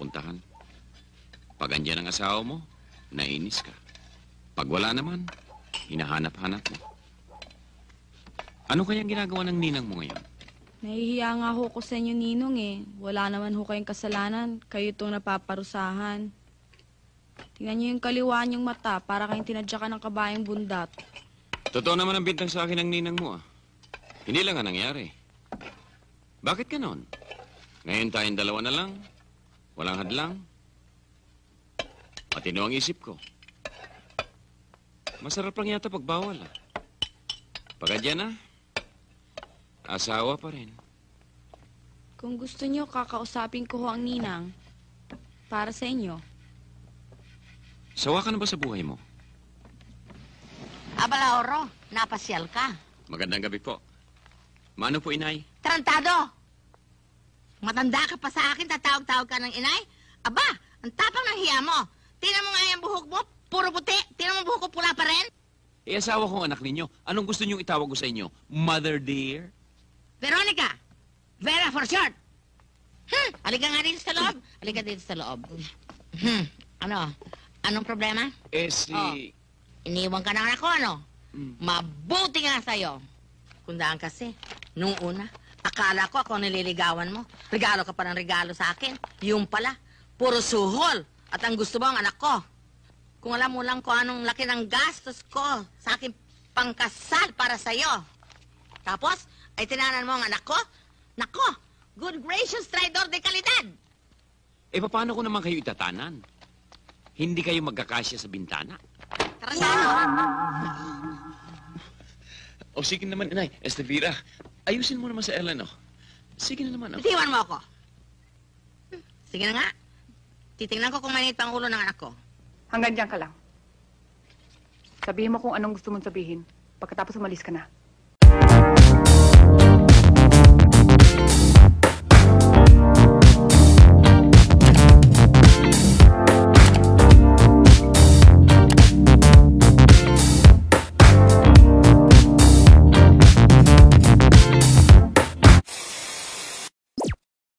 pupuntahan. Pag andyan ang asawa mo, nainis ka. Pag wala naman, hinahanap-hanap mo. Ano kayang ginagawa ng ninang mo ngayon? Nahihiya nga ho ko sa inyo, Ninong eh. Wala naman ho kayong kasalanan. Kayo itong napaparusahan. Tingnan niyo yung kaliwa niyong mata para kayong tinadyakan ng kabayang bundat. Totoo naman ang bintang sa akin ng ninang mo, ah. Hindi lang ang nangyari. Bakit ganon? Ngayon tayong dalawa na lang, Walang hadlang. Matino ang isip ko. Masarap lang yata pagbawal, ah. Pagadya na, asawa pa rin. Kung gusto niyo, kakausapin ko ang ninang para sa inyo. Sawa ka na ba sa buhay mo? Abala, Oro. Napasyal ka. Magandang gabi po. Mano po, inay? Tarantado! Matanda ka pa sa akin, tatawag-tawag ka ng inay? Aba, ang tapang ng hiya mo. Tingnan mo nga yung buhok mo, puro puti. Tingnan mo buhok ko pula pa rin. Eh, asawa kong anak ninyo, anong gusto niyong itawag ko sa inyo? Mother dear? Veronica! Vera for short! Hmm, halika nga dito sa loob. Halika dito sa loob. Hmm, ano? Anong problema? Eh, si... Oh, iniwan ka ng anak ko, ano? Mm. Mabuti nga sa'yo. Kundaan kasi, nung una, Akala ko ako nililigawan mo. Regalo ka pa ng regalo sa akin. Yung pala, puro suhol. At ang gusto mo ang anak ko. Kung alam mo lang kung anong laki ng gastos ko sa aking pangkasal para sa'yo. Tapos, ay tinanan mo ang anak ko? Nako, good gracious traidor de kalidad! Eh, paano ko naman kayo itatanan? Hindi kayo magkakasya sa bintana. Tara na! O sige naman, inay, Estevira, ayusin mo naman sa Ellen, oh. Sige na naman, oh. Itiwan mo ako. Sige na nga. Titingnan ko kung mainit pang ulo ng anak ko. Hanggang dyan ka lang. Sabihin mo kung anong gusto mong sabihin. Pagkatapos umalis ka na.